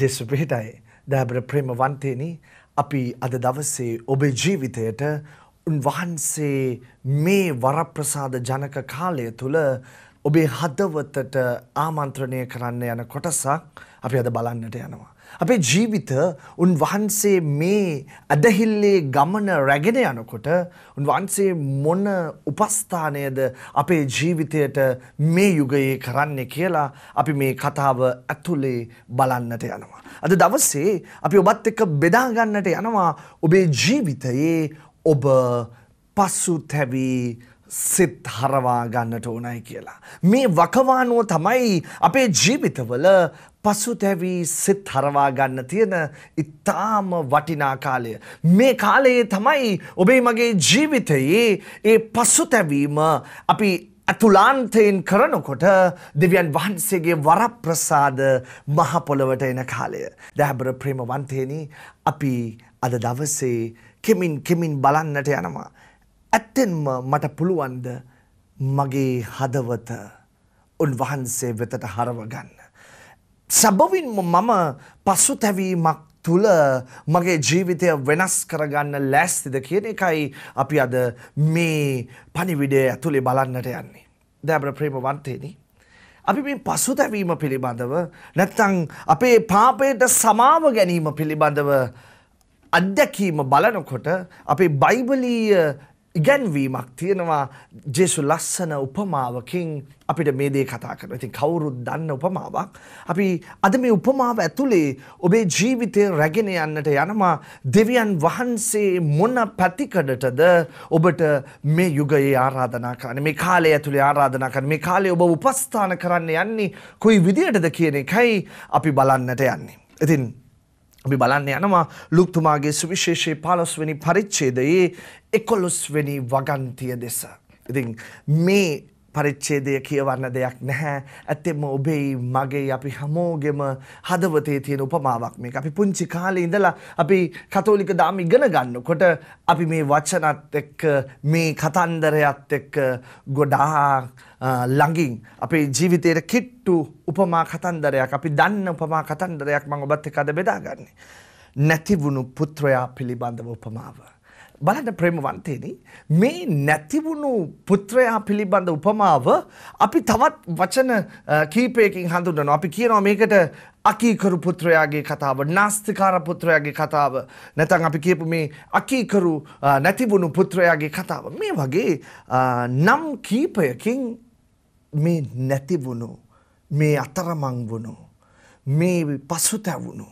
ජෙසු පිහිටයි දෑබර ප්‍රේම වන්තයනි අපි අද දවසේ ඔබේ ජීවිතයට උන්වහන්සේ මේ වරප්‍රසාද ජනක කාලය තුළ ඔබේ හදවතට ආමන්ත්‍රණය කරන්න යන කොටසක් අපි අද බලන්නට යනවා. අපේ ජීවිත උන්වහන්සේ මේ ඇදහිල්ලේ ගමන රැගෙන යනකොට උන්වහන්සේ මොන උපස්ථානයද අපේ ජීවිතයට මේ යුගයේ කරන්නේ කියලා අපි මේ කතාව ඇතුලේ බලන්නට යනවා. අද දවසේ අපි ඔබත් එක්ක බෙදා ගන්නට යනවා ඔබේ ජීවිතයේ ඔබ පසුතැවී සිත් හරවා ගන්නට ඕනයි කියලා. මේ වකවානුව තමයි අපේ ජීවිතවල පසුතැවී සිත් හරවා ගන්න තියෙන ඉතාම වටිනා කාලය. මේ කාලයේ තමයි ඔබේ මගේ ජීවිතයේ ඒ පසුතැවීම අපි ඇතුලාන්තයෙන් කරනකොට දෙවියන් වහන්සේගේ වරප්‍රසාද මහපොළොවට එන කාලය. දැහැබර ප්‍රේමවන්තේනි අපි අද දවසේ කෙමින් කෙමින් බලන්නට යනවා. ඇත්තෙන්ම මට පුළුවන්ද මගේ හදවත උන්වහන්සේ වෙතට හරවගන්න. සැබවින්ම මම පසුතැවීමක් තුළ මගේ ජීවිතය වෙනස් කරගන්න ලෑස්තිද කියන එකයි අපි අද මේ පනිවිඩය ඇතුළේ බලන්නට යන්නේ. දැබර ප්‍රේම වන්තේදී. අපි මේ පසුතැවීම පිළිබඳව නැත්තං අපේ පාපයට සමාව ගැනීම පිළිබඳව අත්දැකීම බලනකොට අපේ බයිබලීය ඉගැන්වීමක් තියෙනවා ජෙසු ලස්සන උපමාවකින් අපිට මේ දේ කතා කරන. ඉතින් කවුරුත් දන්න උපමාවක්. අපි අද මේ උපමාව ඇතුලේ ඔබේ ජීවිතය රැගෙන යන්නට යනවා දෙවියන් වහන්සේ මොන පැතිකඩටද ඔබට මේ යුගයේ ආරාධනා කරන්නේ. මේ කාලය ඇතුලේ ආරාධනා කරන්නේ. මේ කාලේ ඔබ උපස්ථාන කරන්න යන්නේ කොයි විදියටද කියන එකයි අපි බලන්නට යන්නේ. ඉතින් අපි බලන්න යනවා ලුක්තුමාගේ සුවිශේෂයේ පාලොස්වනි පරිච්චේදයේ එකොලොස්වැනි වගන්තිය දෙස. ඉතින් මේ පරිච්ඡේදය කියවන්න දෙයක් නැහැ. ඇත්තෙම ඔබේ මගේ අපි හැමෝගෙම හදවතේ තියෙන උපමාවක් මේක. අපි පුංචි කාලේ ඉඳලා අපි කතෝලික දාම ඉගෙන ගන්නකොට අපි මේ වචනත් එක්ක මේ කතන්දරයත් එක්ක ගොඩාක් ළඟින් අපේ ජීවිතයට කිට්ටු උපමා කතන්දරයක් අපි දන්න උපමා කතන්දරයක් මම ඔබත් එක්ක අද බෙදාගන්නේ. නැතිවුණු පුත්‍රයා පිළිබඳව උපමාව. බලන්න ප්‍රේමවන්තේනි මේ නැතිවුණු පුත්‍රයා පිළිබඳ උපමාව අපි තවත් වචන කීපයකින් හඳුන්වනවා. අපි කියනවා මේකට අකීකරු පුත්‍රයාගේ කතාව, නාස්තිකාර පුත්‍රයාගේ කතාව, නැත්නම් අපි කියපු මේ අකීකරු නැතිවුණු පුත්‍රයාගේ කතාව. මේ වගේ නම් කීපයකින් මේ නැතිවුණු, මේ අතරමං වුණු, මේ පසුතැවුණු,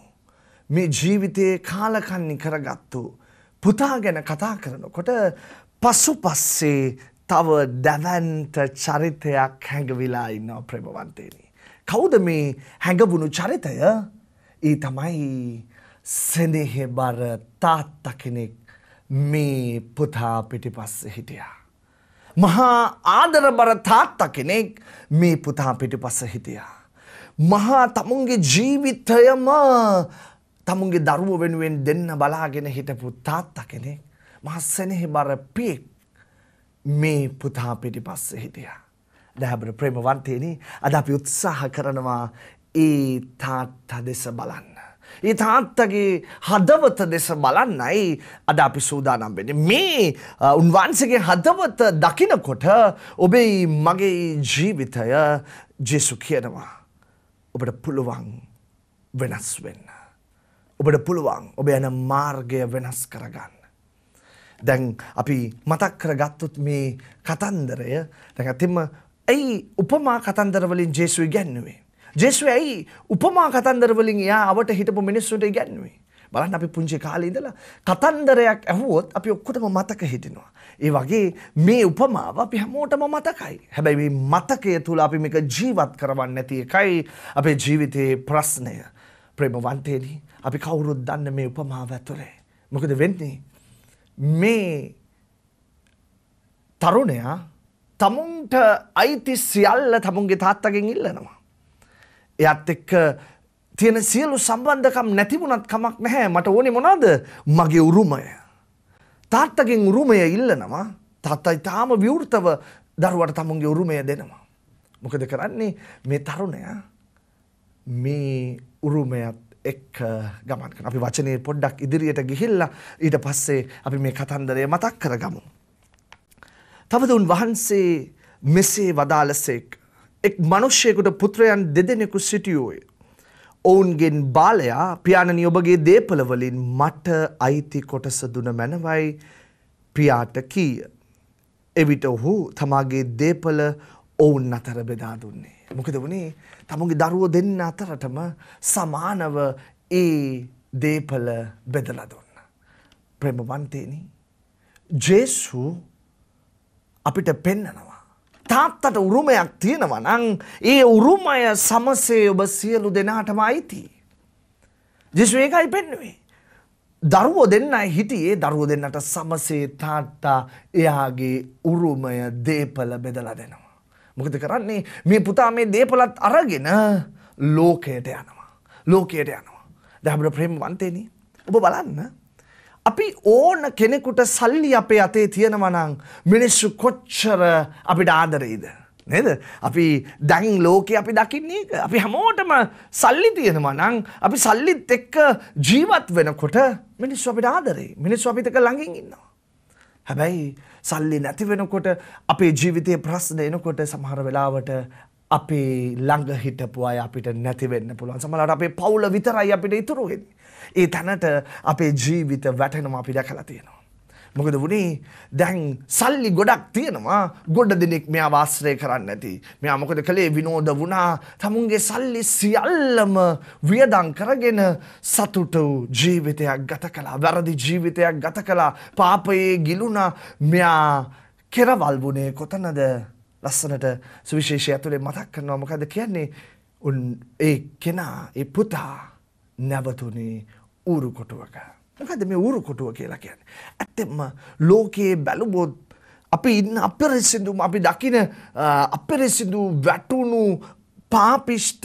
මේ ජීවිතයේ කාලකන්ණි කරගත්තු පුතා ගැන කතා කරනකොට පසු පස්සේ තව දැවන්ත චරිතයක් හැඟවිලා ඉන්නවා ප්‍රභවන්තේනි. කවුද මේ හැඟවුණු චරිතය? ඒ තමයි සෙනෙහෙබර තාත්තා කෙනෙක් මේ පුතා පිටිපස්සේ හිටියා. මහා ආදරබර තාත්තා කෙනෙක් මේ පුතා පිටිපස්සේ හිටියා. මහා තමුන්ගේ ජීවිතයම තමුන්ගේ දරුව වෙනුවෙන් දෙන්න බලාගෙන හිටපු තාත්ත කෙනෙක් මහස්සනෙහි බර පියෙක් මේ පුතා පිටි පස්ස හිටියා. දැහැබට ප්‍රේමවන්තයනි අද අපි උත්සාහ කරනවා ඒ තාත්තා දෙස බලන්න. ඒ තාත්තගේ හදවත දෙස බලන්නයි අද අපි සූදානම් වෙන. මේ උන්වන්සගේ හදවත දකිනකොට ඔබේ මගේ ජීවිතය ජෙසු කියනවා. ඔබට පුළුවන් වෙනස් වෙන්න. ඔබට පුළුවන් ඔබ යන මාර්ගය වෙනස් කරගන්න. දැන් අපි මතක් කරගත්තුත් මේ කතන්දරය දැකතිම ඇයි උපමා කතන්දරවලින් ජේසු ගැන්නුවේ. ජේසු ඇයි උපමා කතන්දරවලින් යා අවට හිටපු මිනිස්සුට ගැන්නුවේ. බලන්න අපි පුංචි කාලේ ඉඳලා කතන්දරයක් ඇහුවොත් අපි ඔක්කොටම මතක හිටිනවා. ඒ වගේ මේ උපමාව අපි හැමෝටම මතකයි. හැබැයි මේ මතකය තුල අපි මේක ජීවත් කරවන්නේ නැති එකයි අපේ ජීවිතයේ ප්‍රශ්නය. ප්‍රේමවන්තේනි අපි කවුරුත් දන්න මේ උපමාව ඇතුලේ. මොකද වෙන්නේ? මේ තරුණයා තමුන්ට අයිති සියල්ල තමුන්ගේ තාත්තගෙන් ඉල්ලනවා. එයත් එක්ක තියෙන සියලු සම්බන්ධකම් නැතිවුණත් කමක් නැහැ මට ඕනේ මොනවද මගේ උරුමය. තාත්තගෙන් උරුමය ඉල්ලනවා තාත්තා ඉතාම විවෘතව දරුවට තමුන්ගේ උරුමය දෙනවා. මොකද කරන්නේ මේ තරුණයා මේ උරුමයත් එක් ගමන් කරන අපි වචනේ පොඩ්ඩක් ඉදිරියට ගිහිල්ලා ඊට පස්සේ අපි මේ කතන්දරය මතක් කරගමු. තවද උන්වහන්සේ මෙසේ වදාළසෙක් එක් මිනිසෙකුට පුත්‍රයන් දෙදෙනෙකු සිටියෝය. ඔවුන්ගෙන් බාලයා පියාණනි ඔබගේ දේපල වලින් මට අයිති කොටස දුන මැනවයි පියාට කීය. එවිට ඔහු තමාගේ දේපල ඔවුන් අතර බෙදා දුන්නේ. මොකද වුණේ තමුන්ගේ දරුවෝ දෙන්න අතරටම සමානව ඒ දේපල බෙදලා දුන්න. ප්‍රේමවන්තේනි ජේසු අපිට පෙන්නනවා. තාත්තට උරුමයක් තියෙනවා නම් ඒ උරුමය සමසේ ඔබ සියලු දෙනාටම අයිති. ජේසු ඒකයි පෙන්නුවේ. දරුවෝ දෙන්නයි හිටියේ දරුවෝ දෙන්නට සමසේ තාත්තා එයාගේ උරුමය දේපල බෙදලා දෙනවා. මොකද කරන්නේ මේ පුතා මේ දේපලත් අරගෙන ලෝකයට යනවා. ලෝකයට යනවා. දැබට ප්‍රේමවන්තේනි ඔබ බලන්න. අපි ඕන කෙනෙකුට සල්ලි අපේ අතේ තියෙනවනං මිනිස්සු කොච්චර අපිට ආදරෙයිද. නේද අපි දැන් ලෝකෙ අපි දකින්නේ අපි හැමෝටම සල්ලි තියෙනවා නම් අපි සල්ලිත් එක්ක ජීවත් වෙනකොට මිනිස්සු අපිට ආදරේ මිනිස්සු අපිට ළඟින් ඉන්නවා හැබැයි සල්ලි නැති වෙනකොට අපේ ජීවිතයේ ප්‍රශ්න එනකොට සමහර වෙලාවට අපේ ළඟ හිටපු අය අපිට නැති වෙන්න පුළුවන්. සමහරවිට අපේ පවුල විතරයි අපිට ඉතුරු වෙන්නේ. ඒ තැනට අපේ ජීවිත වැටෙනවා අපි දැකලා තියෙනවා. මොකද වනේ දැන් සල්ලි ගොඩක් තියෙනවා ගොඩ දෙනෙක් මෙයා වාශ්‍රය කරන්න ඇති. මෙයා මොකද කළේ විනෝද වුණා තමුන්ගේ සල්ලි සියල්ලම වියදං කරගෙන සතුට වූ ජීවිතයක් ගත කලා වැරදි ජීවිතයක් ගත කලා පාපයේ ගිලුණා මෙයා කෙරවල් වුණේ කොතනද ලස්සනට සුවිශේෂය ඇතුළේ මතක් කරනවා මොකද කියන්නේ උන් ඒ කෙනා ඒ පුතා නැවතුනේ ඌරු කොටුවක. මොකද මේ ඌරු කොටුව කියලා කියන්නේ. ඇත්තෙන්ම ලෝකයේ බැලුවොත් අපි ඉන්න අපිරිසිදු අපි දකින අපිරිසිදු වැටුණු පාපිෂ්ට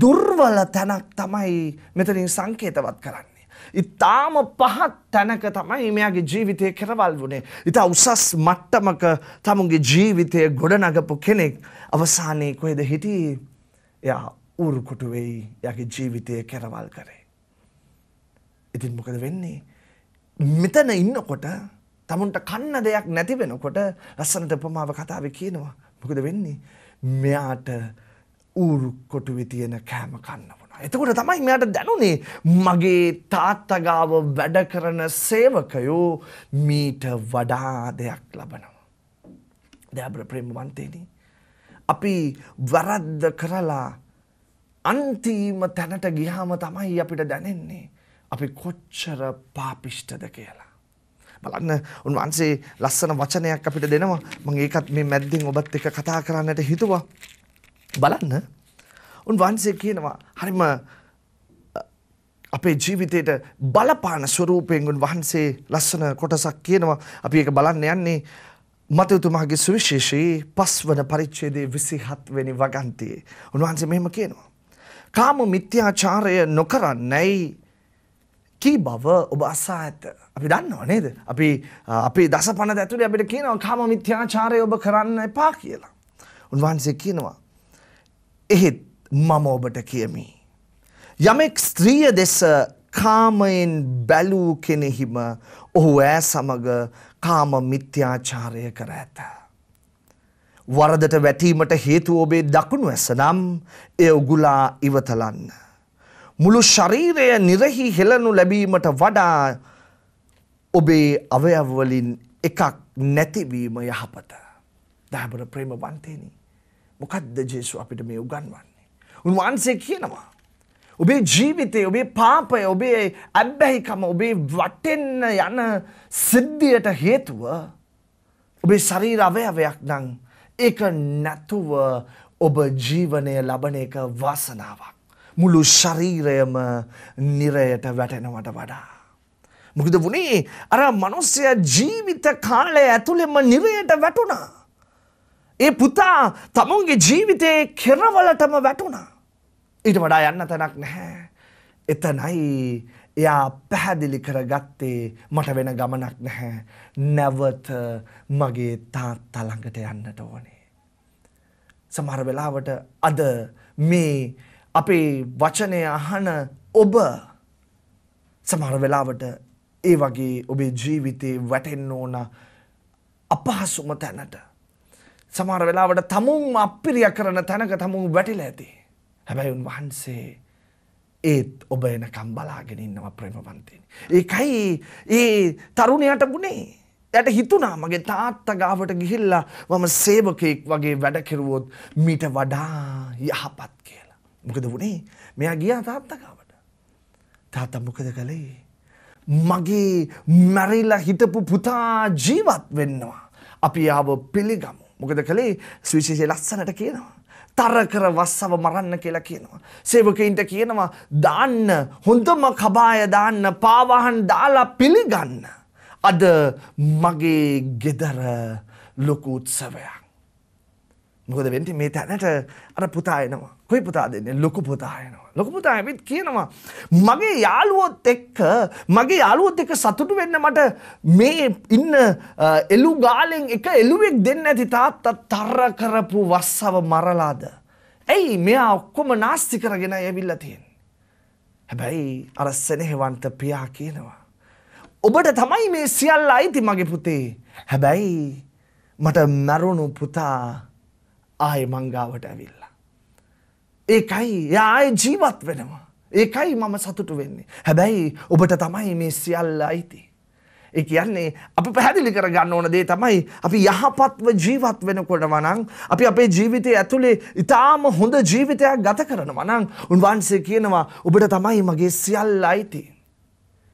දුර්වල තැනක් තමයි මෙතනින් සංකේතවත් කරන්නේ. ඉතාම පහත් තැනක තමයි මෙයාගේ ජීවිතය කරවල් වුණේ. ඉතා උසස් මට්ටමක තමුගේ ජීවිතය ගොඩනගපු කෙනෙක් අවසානයේ කොහෙද හිටියේ එයා ඌරුකොටුවෙයි යගේ ජීවිතය කරවල් කරේ. ඉතින් මොකද වෙන්නේ. මෙතන ඉන්නකොට තමුන්ට කන්න දෙයක් නැති වෙනකොට ලස්සනට උපමාව කතාව කියනවා මොකද වෙන්නේ. මෙයාට ඌරු කොටුවෙ තියෙන කෑම කන්න වුණා. එතකොට තමයි මෙයාට දැනුනේ මගේ තාත්තගාව වැඩ කරන සේවකයෝ මීට වඩා දෙයක් ලබනවා. දැබ්‍ර ප්‍රේමවන්තේනී. අපි වරද්ද කරලා අන්තිම තැනට ගිහාම තමයි අපිට දැනෙන්නේ. අපි කොච්චර පාපිෂ්ටද කියලා. බලන්න උන්වහන්සේ ලස්සන වචනයක් අපිට දෙනවා. මම ඒකත් මේ මැද්දෙන් ඔබත් එක්ක කතා කරන්නට හිතුවා. බලන්න උන්වහන්සේ කියනවා හරිම අපේ ජීවිතයට බලපාන ස්වරූපයෙන් උන්වහන්සේ ලස්සන කොටසක් කියනවා. අපි ඒක බලන්න යන්නේ මතයුතුමාගේ සුවිශේෂයේ පස්වන පරිච්ඡේදයේ 27 වෙනි වගන්තියේ. උන්වහන්සේ මෙහෙම කියනවා. කාම මිත්‍යාචාරය නොකරන්නේයි කී බව ඔබ අසා ඇත අපි දන්නවා නේද අපි අපි දස පණ ඇතුළේ අපිට කියනවා කාම මිත්‍යාචාරය ඔබ කරන්න එපා කියලා උන්වහන්සේ කියනවා එහෙත් මම ඔබට කියමි යමෙක් ස්ත්‍රිය දෙස කාමයෙන් බැලූ කෙනෙහිම ඔහු ඈ සමග කාම මිත්‍යාචාරය කර ඇත වරදට වැටීමට හේතුව ඔබේ දකුණු ඇස නම් එය උගුලා ඉවතලන්න මුළු ශරීරය නිරහි හෙළනු ලැබීමට වඩා ඔබේ අවයවවලින් එකක් නැතිවීම යහපත. දහබර ප්‍රේම වන්තේනි. මොකක්ද ජේසු අපිට මේ උගන්වන්නේ. උන්වහන්සේ කියනවා. ඔබේ ජීවිතය ඔබේ පාපය ඔබේ ඇබ්බැහිකම ඔබේ වටෙන්න යන සිද්ධියට හේතුව ඔබේ ශරීර අවයවයක් නං ඒක නැතුව ඔබ ජීවනය ලබන එක වාසනාවක්. මුළු ශරීරයම නිරයට වැටෙනවට වඩා. මොකද වුණේ අර මනුස්සය ජීවිත කාලය ඇතුළෙම නිරයට වැටුණා. ඒ පුතා තමුන්ගේ ජීවිතයේ කෙරවලටම වැටුණා. ඊට වඩා යන්න තැනක් නැහැ. එතනයි එයා පැහැදිලි කරගත්තේ මට වෙන ගමනක් නැහැ. නැවත මගේ තාත් තලඟට යන්නට ඕනේ. සමහර වෙලාවට අද මේ අපේ වචනය අහන ඔබ සමහර වෙලාවට ඒ වගේ ඔබේ ජීවිතේ වැටෙන්න ඕන අපහසුම තැනට. සමහර වෙලාවට තමුන් අපිරිය කරන තැනක තමුන් වැටිලා ඇති. හැබැයිඋන් වහන්සේ ඒත් ඔබ එනකම් බලාගෙන ඉන්නව ප්‍රේමවන්තයෙන්. ඒකයි ඒ තරුණයට ගුණේ. යට හිතුනා මගේ තාත්තා ගාවට ගිහිල්ලා මම සේවකයෙක් වගේ වැඩ කෙරුවොත් මීට වඩා යහපත් කියලා. මොකද වනේ මෙයා ගියා තාත්තකාවට තාත මොකද කළේ මගේ මැරිල්ලා හිටපු පුතා ජීවත් වෙන්නවා අපි ආව පිළිගමු මොකද කළේ සවිශේෂය ලස්සනට කියනවා තරකර වස්සව මරන්න කියලා කියනවා. සේවකයින්ට කියනවා දාන්න හොඳම කබාය දාන්න පාවාහන් දාලා පිළිගන්න. අද මගේ ගෙදර ලොකු උත්සවයක්. මොකද වෙන්ටි මේ තැනට අර පුතායනවා කොයි පුතා දෙන්න ලොකු පුතායනවා ලොකු පුතායමත් කියනවා මගේ යාළුවොත් එක්ක මගේ යාළුවොත් එක්ක සතුටු වෙන්න මට මේ ඉන්න එලු ගාලෙන් එක එලුවෙක් දෙන්න ඇති තාත්තා තර කරපු වස්සව මරලාද ඇයි මෙයා ඔක්කොම නාස්ති කරගෙන ඇවිල්ලා තියෙන හැබැයි අර සෙනෙහෙවන්ත පියා කියනවා ඔබට තමයි මේ සියල්ල අයිති මගේ පුතේ හැබැයි මට මැරුණු පුතා ආය මංගාවට ඇවිල්ලා. ඒකයි යාය ජීවත් වෙනවා. ඒකයි මම සතුටු වෙන්නේ. හැබැයි ඔබට තමයි මේ සියල්ල අයිති. ඒ කියන්නේ අපි පැහැදිලි කරගන්න ඕන දේ තමයි අපි යහපත්ව ජීවත් වෙනකොට වනං අපි අපේ ජීවිතය ඇතුළේ ඉතාම හොඳ ජීවිතයක් ගත කරනවා නං උන්වහන්සේ කියනවා ඔබට තමයි මගේ සියල්ල අයිති.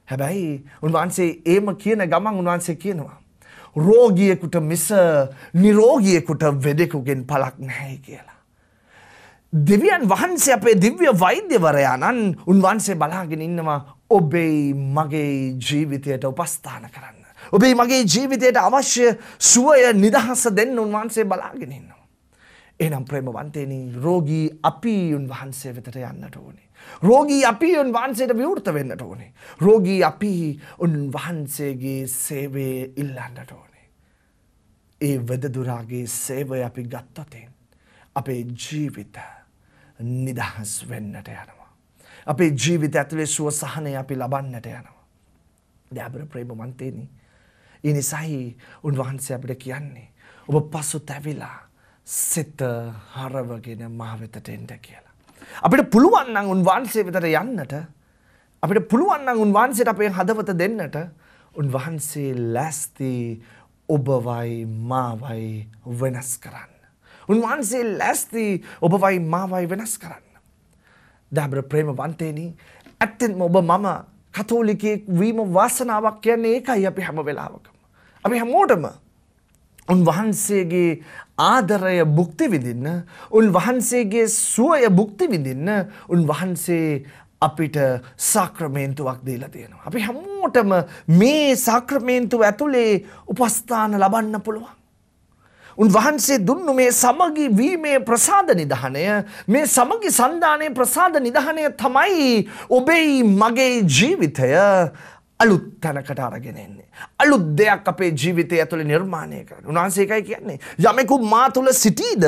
හැබැයි උන්වහන්සේ ඒම කියන ගමන් උන්වහන්සේ කියනවා. රෝගියෙකුට මිස නිරෝගියෙකුට වෙදෙකුගෙන් පලක් නැහැ කියලා. දෙවියන් වහන්සේ අපේ දිව්‍ය වෛද්‍යවරයාණන් උන්වහන්සේ බලාගෙන ඉන්නවා ඔබෙයි මගේ ජීවිතයට උපස්ථාන කරන්න. ඔබේ මගේ ජීවිතයට අවශ්‍ය සුවය නිදහස දෙන්න උන්වහන්සේ බලාගෙන ඉන්නවා. එනම් ප්‍රේමවන්තේනි රෝගී අපි උන්වහන්සේ වෙතට යන්නට ඕනේ. රෝගී අපි උන්වහන්සේට විවෘත වෙන්නට ඕනේ. රෝගී අපි උන්වහන්සේගේ සේවයේ ඉල්ලන්නට ඕනේ. ඒ වෙදදුරාගේ සේවය අපි ගත්තතින් අපේ ජීවිත නිදහස් වෙන්නට යනවා. අපේ ජීවිත ඇතුලේ සුව සහනය අපි ලබන්නට යනවා. දෑබර ප්‍රේමමන්තේනි. ඉනිසයි උන්වහන්සේ අපිට කියන්නේ. ඔබ පසු තැවිලා සිත හරවගෙන මහවෙතට එන්ට කියලා. අපිට පුළුවන්නන් උන්වහන්සේ වෙතට යන්නට අපිට පුළුවන්නන් උන්වහන්සේට අපේ හදවත දෙන්නට උන්වහන්සේ ලැස්තිී ඔබවයි මාවයි වෙනස් කරන්න. උන්වහන්සේ ලැස්ති ඔබවයි මාවයි වෙනස් කරන්න. දැබර ප්‍රේම වන්තේනී ඇත්තෙන්ම ඔබ මම කතෝලිකයෙක් වීම වාසනාවක් කියන්නේ ඒකයි අපි හැම වෙලාවකම. අපි හැමෝටම උන්වහන්සේගේ ආදරය බුක්ති විඳින්න උන්වහන්සේගේ සුවය බුක්ති විඳින්න උන්වහන්සේ අපිට සාක්‍රමේන්තුවක් දීලා තියෙනවා. අපි හැම හැමෝටම මේ සාක්‍රමේන්තුව ඇතුළේ උපස්ථාන ලබන්න පුළුවන්. උන්වහන්සේ දුන්නු මේ සමගි වීමේ ප්‍රසාද නිධානය මේ සමගි සන්ධානයේ ප්‍රසාද නිධානය තමයි ඔබෙයි මගේ ජීවිතය අලුත් තැනකට අරගෙන එන්නේ. අලුත් දෙයක් අපේ ජීවිතය ඇතුළේ නිර්මාණය කරන. උන්වහන්සේ එකයි කියන්නේ යමෙකු මා තුළ සිටීද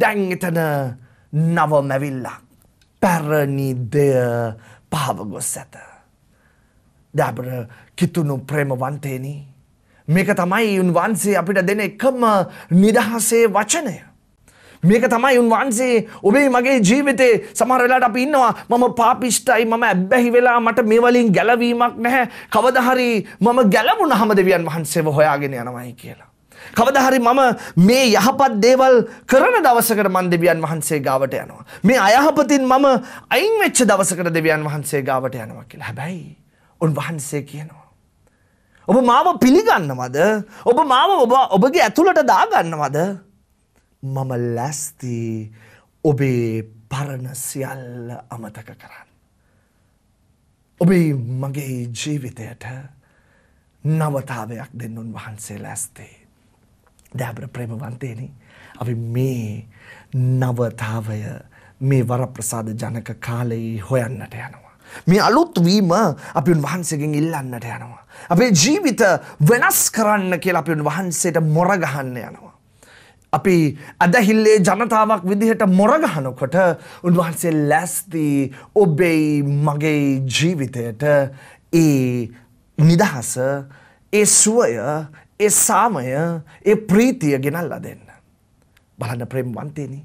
දැන් එතන නව මැවිල්ලක්. පැරණි දෙය පාව ගොස් ඇත. දැබර කිතුුණු ප්‍රේමවන්තේනී. මේක තමයි උන්වන්සේ අපිට දෙන එකම නිදහසේ වචනය. මේක තමයි උන්වන්සේ ඔබේ මගේ ජීවිතේ සමහරලාට අපි ඉන්නවා මම පාපිෂ්ටයි මම ඇබ්බැහි වෙලා මට මේ වලින් ගැලවීමක් නැහැ කවදහරි මම ගැලවුණ හම දෙවියන් වහන්සේව හොයාගෙන යනවයි කියලා. කවදහරි මම මේ යහපත් දේවල් කරන දවසකට මන් දෙවියන් වහන්සේ ගාවට යනවා. මේ අයහපතින් මම අයින් වෙච්ච දවසකට දෙවියන් වහන්සේ ගාවට යනවා කියලා. හැබැයි උන්වහන්සේ කියනවා. ඔබ මාව පිළිගන්නවද ඔබ මාව ඔබ ඔබගේ ඇතුළට දාගන්නවද මම ලැස්ති ඔබේ පරණ සියල්ල අමතක කරන්න. ඔබේ මගේ ජීවිතයට නවතාවයක් දෙන්න උන්වහන්සේ ලැස්තේ. දැබර ප්‍රේමවන්තේනි අපි මේ නවතාවය මේ වරප්‍රසාද ජනක කාලයේ හොයන්නට යනවා. මේ අලුත්වීම අපි උන්වහන්සේගෙන් ඉල්ලන්නට යනවා. අපේ ජීවිත වෙනස් කරන්න කියලා අපි උන්වහන්සේට මොරගහන්න යනවා. අපි අදහිල්ලේ ජනතාවක් විදිහට මොරගහනකොට උන්වහන්සේ ලැස්ති ඔබෙයි මගේ ජීවිතයට ඒ නිදහස ඒ සුවය ඒ සාමය ඒ ප්‍රීතිය ගෙනල්ලා දෙන්න. බලන්න ප්‍රේම්වන්තේනි.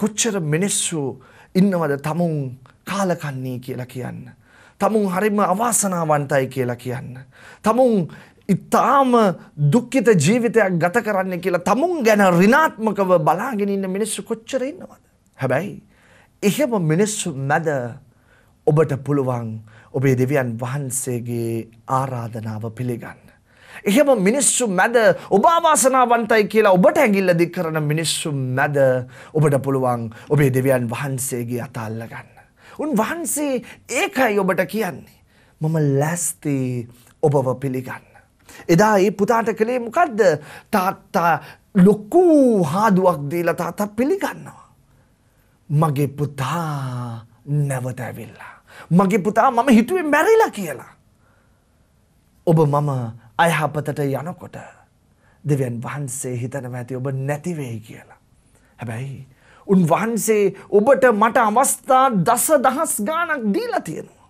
කොච්චර මිනිස්සු ඉන්නවද තමුන් කාලකන්නේ කියලා කියන්න. තමුන් හරිම අවාසනාවන්තයි කියලා කියන්න. තමුන් ඉතාම දුක්ඛිත ජීවිතයක් ගත කරන්න කියලා තමුන් ගැන ඍණාත්මකව බලාගෙන ඉන්න මිනිස්සු කොච්චර ඉන්නවද? හැබැයි එහෙම මිනිස්සු මැද ඔබට පුළුවන් ඔබේ දෙවියන් වහන්සේගේ ආරාධනාව පිළිගන්න. එහෙම මිනිස්සු මැද ඔබ අවාසනාවන්තයි කියලා ඔබට ඇඟිල්ල දික් කරන මිනිස්සු මැද ඔබට පුළුවන් ඔබේ දෙවියන් වහන්සේගේ අත අල්ලගන්න. උන්වහන්සේ ඒකයි ඔබට කියන්නේ. මම ලැස්ති ඔබව පිළිගන්න. එදා ඒ පුතාට කළේ මොකද්ද? තාත්තා ලොකු හාදුවක් දීලා තාත්තා පිළිගන්නවා. මගේ පුතා නැවත ඇවිල්ලා. මගේ පුතා මම හිතුවේ මැරිලා කියලා. ඔබ මම අයහපතට යනකොට දෙවියන් වහන්සේ හිතනවා ඇති ඔබ නැති වෙයි කියලා. හැබැයි උන්වහන්සේ ඔබට මට අවස්ථා දස දහස් ගානක් දීලා තියෙනවා.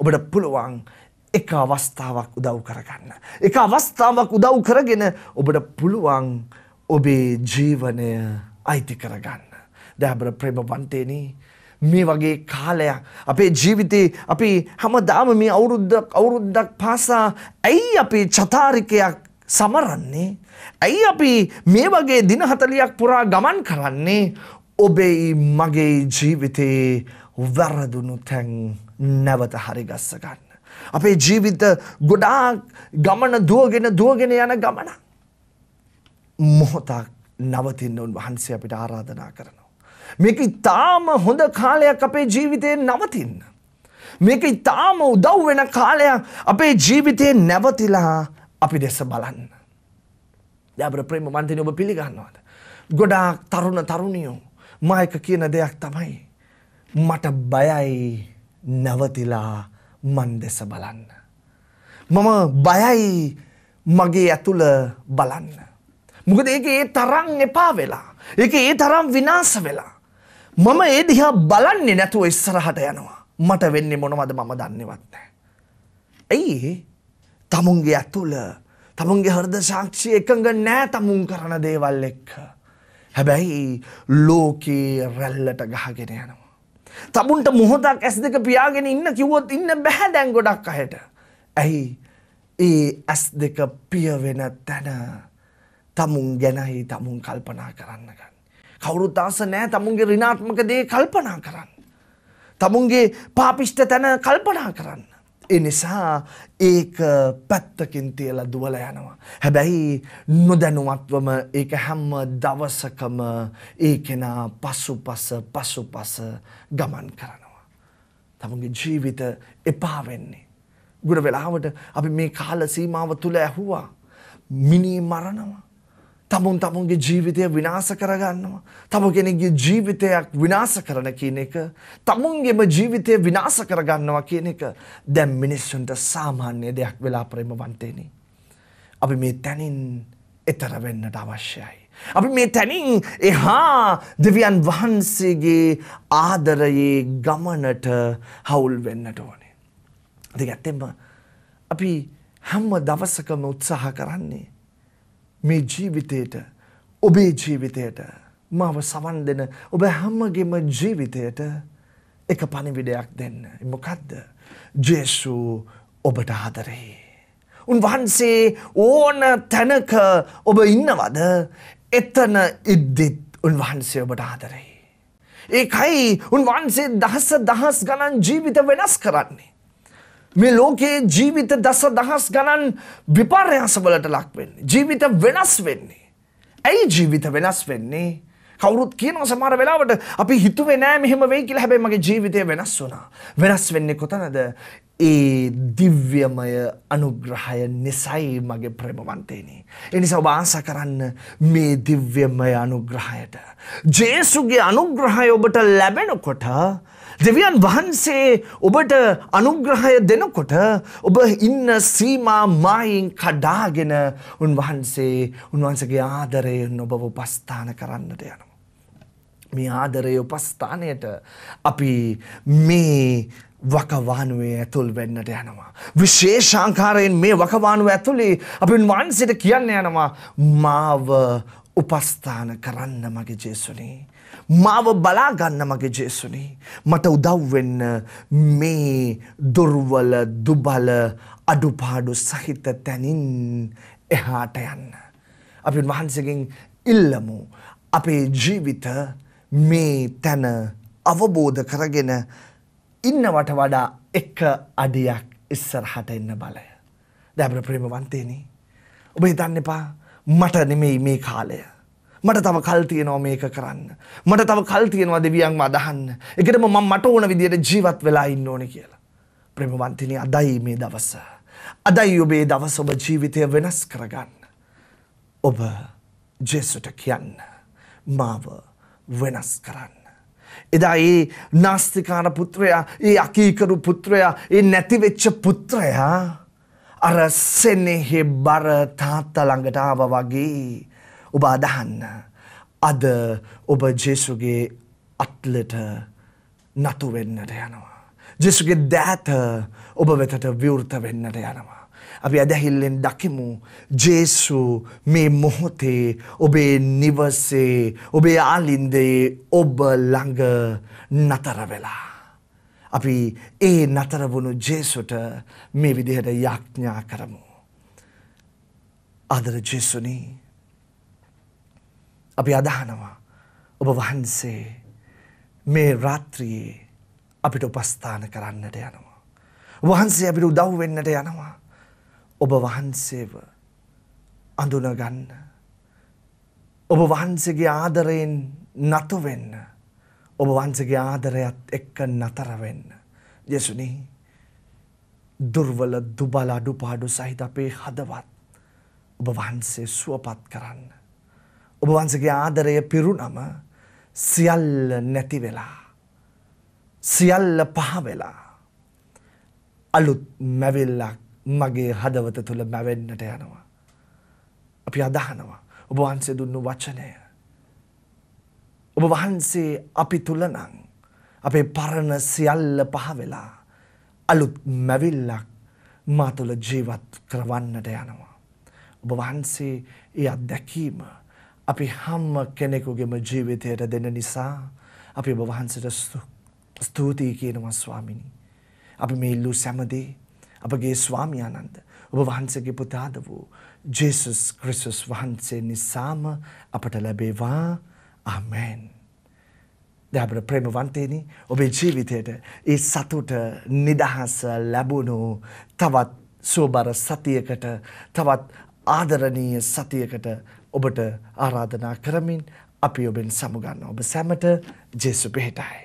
ඔබට පුළුවන් එක අවස්ථාවක් උදව් කරගන්න. එක අවස්ථාවක් උදව් කරගෙන ඔබට පුළුවන් ඔබේ ජීවනය අයිති කරගන්න. දැබර ප්‍රේමවන්තේනී මේ වගේ කාලයක් අපේ ජීවිතේ අපි හැමදාම මේ අවුරුද්දක් අවුරුද්දක් පාසා ඇයි අපේ චතාරිකයක් සමරන්නේ ඇයි අපි මේ වගේ දින 40ක් පුරා ගමන් කරන්නේ ඔබෙයි මගේ ජීවිතයේ වැරදුණු තැන් නැවත හරිගස්ස ගන්න. අපේ ජීවිත ගොඩාක් ගමන දුවගෙන දුවගෙන යන ගමන. මොහොතක් නවතින්න උන් වහන්සේ අපිට ආරාධනා කරනවා. මේක ඉතාම හොඳ කාලයක් අපේ ජීවිතයේ නවතින්න. මේක ඉතාම උදව් වෙන කාලයක් අපේ ජීවිතයේ නැවතිලා අපි දෙස බලන්න. දැබර ප්‍රේම මන්තින ඔබ පිළිගන්නවාද. ගොඩාක් තරුණ තරුණියෝ මායික කියන දෙයක් තමයි. මට බයයි නැවතිලා මන් දෙස බලන්න. මම බයයි මගේ ඇතුළ බලන්න. මොකද ඒක ඒ තරම් එපා වෙලා. ඒක ඒ තරම් විනාස වෙලා. මම ඒ දිහා බලන්නේ නැතුව ඉස්සරහට යනවා. මට වෙන්නේ මොනවද මම දන්නේවත් නැහැ. ඇයි තමුන්ගේ ඇතුළ තමුන්ගේ හෘද සාක්ෂි එකඟ නෑ තමුන් කරන දේවල් එක්ක. හැබැයි ලෝකයේ රැල්ලට ගහගෙන යනවා. තබුන්ට මුහොතක් ඇස් දෙක පියාගෙන ඉන්න කිව්වොත් ඉන්න බැහැ දැන් ගොඩක් අයට. ඇයි ඒ ඇස් දෙක පියවෙන තැන තමුන් ගැනයි තමුන් කල්පනා කරන්න ගන්න. කවුරුත් ආස නෑ තමුන්ගේ ඍණාත්මක දේ කල්පනා කරන්න. තමුන්ගේ පාපිෂ්ඨ තැන කල්පනා කරන්න. ඒ නිසා ඒක පැත්තකින් තියලා දුවල යනවා. හැබැයි නොදැනුවත්වම ඒක හැම දවසකම ඒ කෙනා පසුපස පසුපස ගමන් කරනවා. තමන්ගේ ජීවිත එපා වෙන්නේ. ගුණ වෙලාවට අපි මේ කාල සීමාව තුල ඇහුවා. මිනී මරණවා. තමුන් තමුන්ගේ ජීවිතය විනාශ කරගන්නවා. තම කෙනෙක්ගේ ජීවිතයක් විනාශ කරන කියන එක තමුන්ගේම ජීවිතය විනාශ කරගන්නවා කියන එක දැන් මිනිස්සුන්ට සාමාන්‍ය දෙයක් වෙලා ප්‍රේමවන්තේනි. අපි මේ තැනින් එතර වෙන්නට අවශ්‍යයි. අපි මේ තැනින් එහා දෙවියන් වහන්සේගේ ආදරයේ ගමනට හවුල් වෙන්නට ඕනේ. දෙ ඇත්තෙම අපි හැම්ම දවසකම උත්සාහ කරන්නේ. මේ ජීවිතයට ඔබේ ජීවිතයට මාව සවන් දෙන ඔබ හැමගේම ජීවිතයට එක පණිවිඩයක් දෙන්න. මොකද්ද? ජේසු ඔබට ආදරේ. උන්වහන්සේ ඕන තැනක ඔබ ඉන්නවද? එතන ඉද්දිත් උන්වහන්සේ ඔබට ආදරේ. ඒකයි උන්වහන්සේ දහස දහස් ගණන් ජීවිත වෙනස් කරන්නේ. මේ ලෝකයේ ජීවිත දස දහස් ගණන් විපර්යාසවලට ලක්වෙන්න. ජීවිත වෙනස් වෙන්නේ. ඇයි ජීවිත වෙනස් වෙන්නේ? කවුරුත් කියනව සමහර වෙලාවට අපි හිතුවේ නෑ මෙහෙම වෙයි කියලා හැබැයි මගේ ජීවිතය වෙනස් වුණා. වෙනස් වෙන්නේ කොතනද? ඒ දිව්‍යමය අනුග්‍රහය නිසයි මගේ ප්‍රේමවන්තේනි. ඒ නිසා ඔබ ආසා කරන්න මේ දිව්‍යමය අනුග්‍රහයට. ජේසුගේ අනුග්‍රහය ඔබට ලැබෙනකොට දෙවියන් වහන්සේ ඔබට අනුග්‍රහය දෙනකොට ඔබ ඉන්න සීමා මායින් කඩාගෙන උන්වහන්සේ උන්වහන්සගේ ආදරයෙන් ඔබ උපස්ථාන කරන්නට යනවා. මේ ආදරය උපස්ථානයට අපි මේ වකවානුවේ ඇතුල් වෙන්නට යනවා. විශේෂාංකාරයෙන් මේ වකවානුව ඇතුළේ අපි උන්වහන්සේට කියන්න යනවා මාව උපස්ථාන කරන්න මගේ ජේසුනේ. මාව බලාගන්න මගේ ජේසුනි මට උදව්වෙන්න මේ දුර්වල දුබල අඩුපාඩු සහිත තැනින් එහාට යන්න. අපි වහන්සකින් ඉල්ලමු අපේ ජීවිත මේ තැන අවබෝධ කරගෙන ඉන්නවට වඩා එක අඩියක් ඉස්සරහට එන්න බලය. දැබර ප්‍රේමවන්තේනි. ඔබ හිතන්න එපා මට නෙමෙයි මේ කාලය. මට තව කල් තියෙනවා මේක කරන්න. මට තව කල් තියෙනවා දෙවියන්ව අදහන්න. ඒකෙදම මම මට ඕන විදියට ජීවත් වෙලා ඉන්න ඕනේ කියලා. ප්‍රේමවන්තිනි අදයි මේ දවස. අදයි ඔබේ දවස ඔබ ජීවිතය වෙනස් කරගන්න. ඔබ ජේසුට කියන්න. මාව වෙනස් කරන්න. එදා ඒ නාස්තිකාන පුත්‍රයා ඒ අකීකරු පුත්‍රයා ඒ නැතිවෙච්ච පුත්‍රයා අර සෙනෙහෙ බර තාත්තා ළඟට ආව වගේ ඔබ අදහන්න. අද ඔබ ජෙසුගේ අත්ලට නතුවෙන්නට යනවා. ජෙසුගේ දෑත ඔබ වෙතට විවෘත වෙන්නට යනවා. අපි ඇදැහිල්ලෙන් දකිමු ජේසු මේ මොහොතේ ඔබේ නිවසේ ඔබේ ආලින්දයේ ඔබ ළඟ නතර වෙලා. අපි ඒ නතරවුණු ජේසුට මේ විදිහට යක්ඥා කරමු. අදර ජෙසුනී අපි අදහනවා ඔබ වහන්සේ මේ රාත්‍රියයේ අපිට උපස්ථාන කරන්නට යනවා. වහන්සේ අපිට උදව් වෙන්නට යනවා. ඔබ වහන්සේව අඳුනගන්න. ඔබ වහන්සේගේ ආදරයෙන් නතු වෙන්න. ඔබ වහන්සේගේ ආදරයත් එක්ක නතර වෙන්න. යේසුනි දුර්වල දුබල අඩුපාඩු සහිත අපේ හදවත් ඔබ වහන්සේ සුවපත් කරන්න. ඔබවන්සගේ ආදරය පිරුණම සියල්ල නැති වෙලා. සියල්ල පහවෙලා. අලුත් මැවිල්ලක් මගේ හදවත තුළ මැවෙන්නට යනවා. අපි අදහනවා ඔබ වහන්සේ දුන්නු වචනය. ඔබ වහන්සේ අපි තුළනං අපේ පරණ සියල්ල පහවෙලා අලුත් මැවිල්ලක් මා තුළ ජීවත් කරවන්නට යනවා. ඔබ වහන්සේ ඒ අත්දැකීම අපි හැම කෙනෙකුගේම ජීවිතයට දෙන නිසා අපි ඔබ වහන්සේට ස්තුතියි කියනවා ස්වාමිනි. අපි මේ ඉල්ලූ සෑමදේ අපගේ ස්වාමි ආනන්ද ඔබ වහන්සේගේ පුතාද වූ ජේසුස් ක්‍රිස්තුස් වහන්සේ නිසාම අපට ලැබේවා. ආමෙන්. දැබර ප්‍රේමවන්තේනි ඔබේ ජීවිතයට ඒ සතුට නිදහස ලැබුණු තවත් සෝබර සතියකට තවත් ආදරණීය සතියකට ඔබට ආරාධනා කරමින් අපි ඔබෙන් සමුගන්න ඔබ සැමට ජෙසු පිහිටයි.